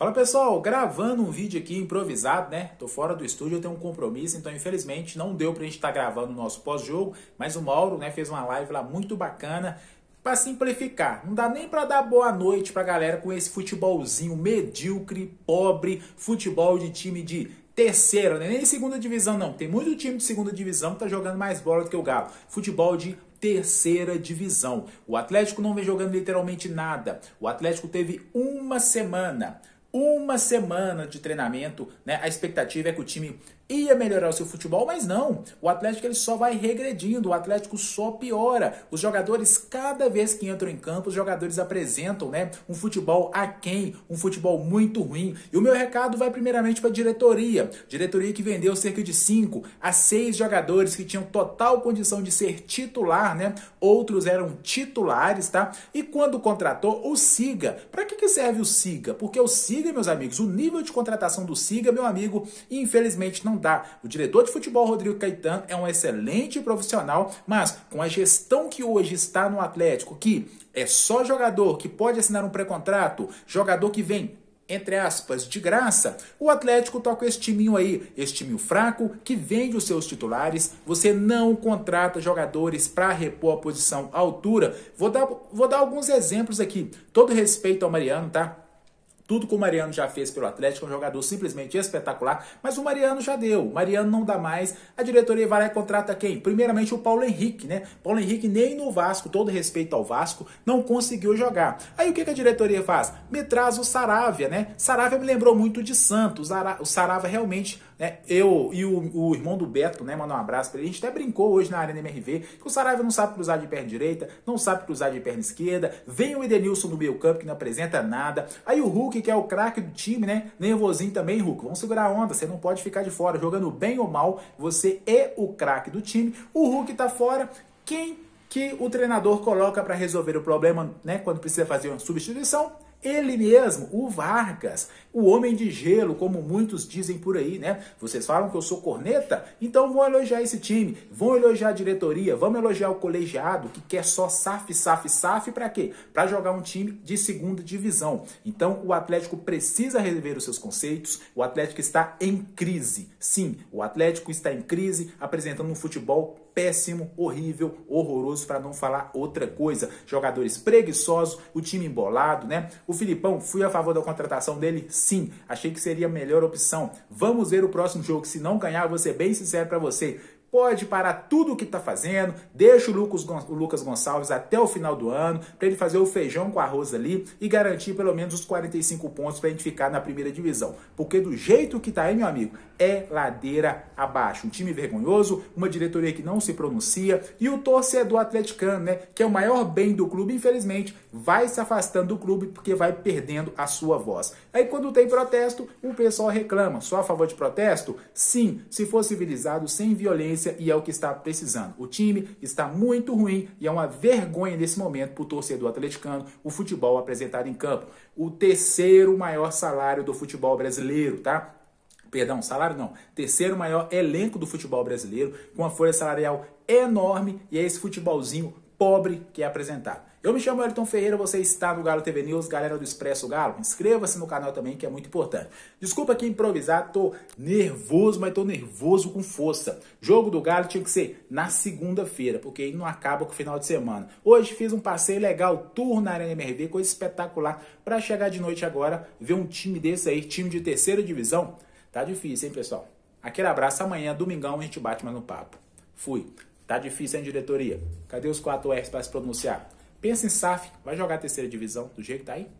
Fala pessoal, gravando um vídeo aqui improvisado, né? Tô fora do estúdio, eu tenho um compromisso, então infelizmente não deu pra gente estar tá gravando o nosso pós-jogo, mas o Mauro, né, fez uma live lá muito bacana para simplificar. Não dá nem para dar boa noite pra galera com esse futebolzinho medíocre, pobre, futebol de time de terceira, né? nem segunda divisão não. Tem muito time de segunda divisão que tá jogando mais bola do que o Galo. Futebol de terceira divisão. O Atlético não vem jogando literalmente nada. O Atlético teve uma semana uma semana de treinamento, né? A expectativa é que o time ia melhorar o seu futebol, mas não. O Atlético ele só vai regredindo, o Atlético só piora. Os jogadores, cada vez que entram em campo, os jogadores apresentam né, um futebol aquém, um futebol muito ruim. E o meu recado vai primeiramente para a diretoria. Diretoria que vendeu cerca de 5 a 6 jogadores que tinham total condição de ser titular, né? Outros eram titulares, tá? E quando contratou, o SIGA. Para que, que serve o SIGA? Porque o SIGA, meus amigos, o nível de contratação do SIGA, meu amigo, infelizmente não dá. O diretor de futebol Rodrigo Caetano é um excelente profissional, mas com a gestão que hoje está no Atlético, que é só jogador que pode assinar um pré-contrato, jogador que vem entre aspas, de graça, o Atlético toca esse timinho aí, esse timinho fraco que vende os seus titulares, você não contrata jogadores para repor a posição à altura. Vou dar, vou dar alguns exemplos aqui, todo respeito ao Mariano, tá? Tudo que o Mariano já fez pelo Atlético, é um jogador simplesmente espetacular, mas o Mariano já deu, o Mariano não dá mais. A diretoria vai lá e contrata quem? Primeiramente o Paulo Henrique, né? Paulo Henrique nem no Vasco, todo respeito ao Vasco, não conseguiu jogar. Aí o que, que a diretoria faz? Me traz o Saravia, né? Saravia me lembrou muito de Santos. O Saravia realmente né? Eu e o, o, irmão do Beto, né? Mandar um abraço para ele. A gente até brincou hoje na arena MRV que o Saraiva não sabe cruzar de perna direita, não sabe cruzar de perna esquerda. Vem o Edenilson no meio campo que não apresenta nada. Aí o Hulk, que é o craque do time, né? Nervosinho também, Hulk. Vamos segurar a onda, você não pode ficar de fora. Jogando bem ou mal, você é o craque do time. O Hulk tá fora. Quem que o treinador coloca para resolver o problema, né? Quando precisa fazer uma substituição? Ele mesmo, o Vargas, o homem de gelo, como muitos dizem por aí, né? Vocês falam que eu sou corneta? Então vão elogiar esse time, vão elogiar a diretoria, vão elogiar o colegiado que quer só SAF, SAF, SAF para quê? Para jogar um time de segunda divisão. Então o Atlético precisa rever os seus conceitos. O Atlético está em crise. Sim, o Atlético está em crise, apresentando um futebol péssimo, horrível, horroroso, para não falar outra coisa. Jogadores preguiçosos, o time embolado, né? O Filipão, fui a favor da contratação dele? Sim, achei que seria a melhor opção. Vamos ver o próximo jogo, se não ganhar, vou ser bem sincero para você. Pode parar tudo o que está fazendo, deixa o Lucas, o Lucas Gonçalves até o final do ano, para ele fazer o feijão com arroz ali e garantir pelo menos os 45 pontos para a gente ficar na primeira divisão. Porque do jeito que está aí, meu amigo, é ladeira abaixo. Um time vergonhoso, uma diretoria que não se pronuncia e o torcedor atleticano, né, que é o maior bem do clube, infelizmente, vai se afastando do clube porque vai perdendo a sua voz. Aí quando tem protesto, o pessoal reclama. Só a favor de protesto? Sim, se for civilizado, sem violência e é o que está precisando. O time está muito ruim e é uma vergonha nesse momento para o torcedor atleticano o futebol apresentado em campo. O terceiro maior salário do futebol brasileiro, tá? Perdão, salário não. Terceiro maior elenco do futebol brasileiro, com uma folha salarial enorme e é esse futebolzinho pobre que é apresentado. Eu me chamo Elton Ferreira, você está no Galo TV News, galera do Expresso Galo. Inscreva-se no canal também, que é muito importante. Desculpa aqui improvisar, tô nervoso, mas tô nervoso com força. Jogo do Galo tinha que ser na segunda-feira, porque aí não acaba com o final de semana. Hoje fiz um passeio legal, tour na Arena MRV, coisa espetacular, para chegar de noite agora, ver um time desse aí, time de terceira divisão. Tá difícil, hein, pessoal? Aquele abraço, amanhã, domingão, a gente bate mais no papo. Fui. Tá difícil, hein, diretoria? Cadê os 4 R's para se pronunciar? Pensa em SAF, vai jogar a terceira divisão do jeito que tá aí?